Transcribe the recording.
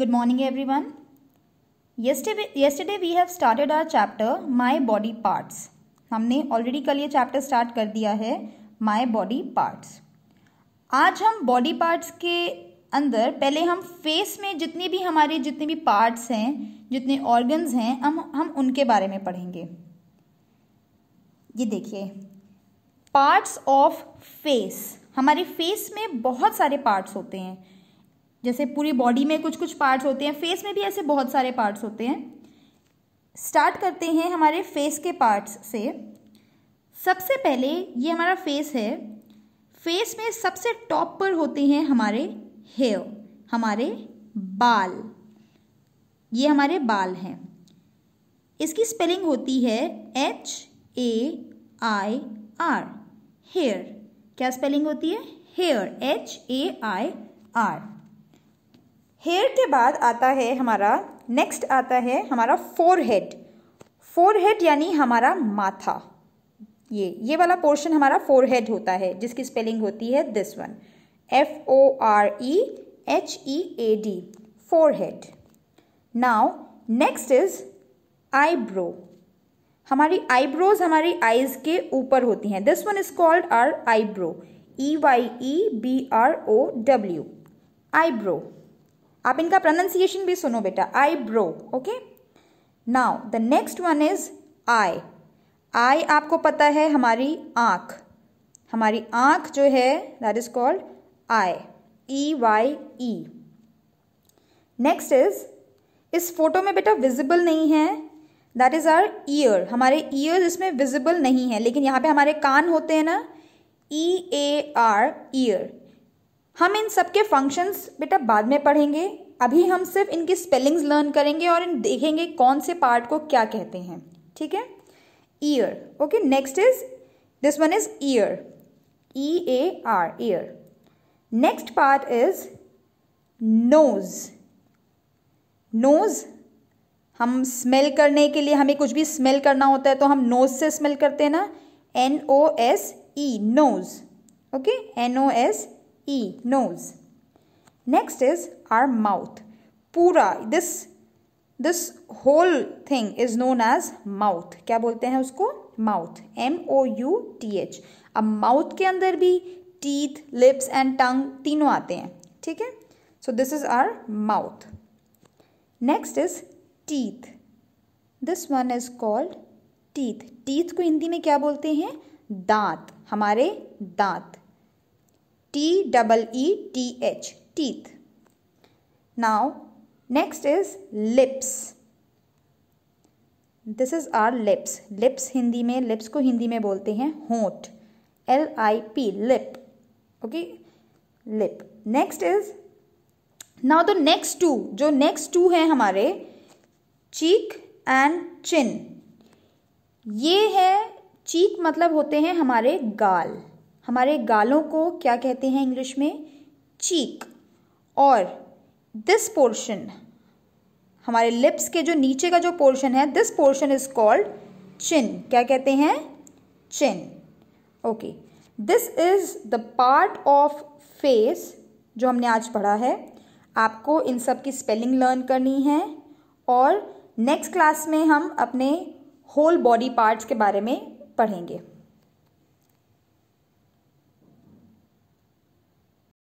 Good morning everyone. Yesterday, yesterday we have started our chapter My Body Parts. हमने already कल ये chapter start कर दिया है माई बॉडी पार्ट्स आज हम बॉडी पार्ट्स के अंदर पहले हम फेस में जितने भी हमारे जितने भी पार्ट्स हैं जितने ऑर्गन्स हैं हम हम उनके बारे में पढ़ेंगे ये देखिए पार्ट्स ऑफ फेस हमारे फेस में बहुत सारे पार्ट्स होते हैं जैसे पूरी बॉडी में कुछ कुछ पार्ट्स होते हैं फेस में भी ऐसे बहुत सारे पार्ट्स होते हैं स्टार्ट करते हैं हमारे फेस के पार्ट्स से सबसे पहले ये हमारा फेस है फेस में सबसे टॉप पर होते हैं हमारे हेयर हमारे बाल ये हमारे बाल हैं इसकी स्पेलिंग होती है H A I R hair क्या स्पेलिंग होती है hair H A I R hair के बाद आता है हमारा नेक्स्ट आता है हमारा फोर हेड फोर हेड यानी हमारा माथा ये ये वाला पोर्शन हमारा फोर हेड होता है जिसकी स्पेलिंग होती है this one F O R E H E A D forehead now next is eyebrow हमारी आईब्रोज हमारी आईज के ऊपर होती हैं this one is called our eyebrow E Y E B R O W eyebrow आप इनका pronunciation भी सुनो बेटा eyebrow okay now the next one is eye eye आपको पता है हमारी आंख हमारी आंख जो है that is called I E Y E next is इस फोटो में बेटा विजिबल नहीं है दैट इज़ आर ईयर हमारे ईयर इसमें विजिबल नहीं है लेकिन यहाँ पे हमारे कान होते हैं ना ई ए आर ईयर हम इन सब के फंक्शंस बेटा बाद में पढ़ेंगे अभी हम सिर्फ इनकी स्पेलिंग्स लर्न करेंगे और इन देखेंगे कौन से पार्ट को क्या कहते हैं ठीक है ear okay next is this one is ear E A R ear next part is nose nose हम स्मेल करने के लिए हमें कुछ भी स्मेल करना होता है तो हम नोज से स्मेल करते हैं ना N O S E nose okay N O S E, nose. Next is our mouth. Pura, this this whole thing is known as mouth क्या बोलते हैं उसको mouth M O U T H अब mouth के अंदर भी teeth lips and tongue तीनों आते हैं ठीक है so this is our mouth next is teeth this one is called teeth teeth को हिंदी में क्या बोलते हैं दांत हमारे दांत T double E T H teeth now next is lips this is our lips lips Hindi में लिप्स को हिंदी में बोलते हैं होट L I P lip okay lip next is now the next two जो नेक्स्ट टू हैं हमारे चीक एंड चिन ये है चीक मतलब होते हैं हमारे गाल हमारे गालों को क्या कहते हैं इंग्लिश में चीक और दिस पोर्शन हमारे लिप्स के जो नीचे का जो पोर्शन है this portion is called chin क्या कहते हैं chin okay this is the part of face जो हमने आज पढ़ा है आपको इन सब की स्पेलिंग लर्न करनी है और नेक्स्ट क्लास में हम अपने होल बॉडी पार्ट्स के बारे में पढ़ेंगे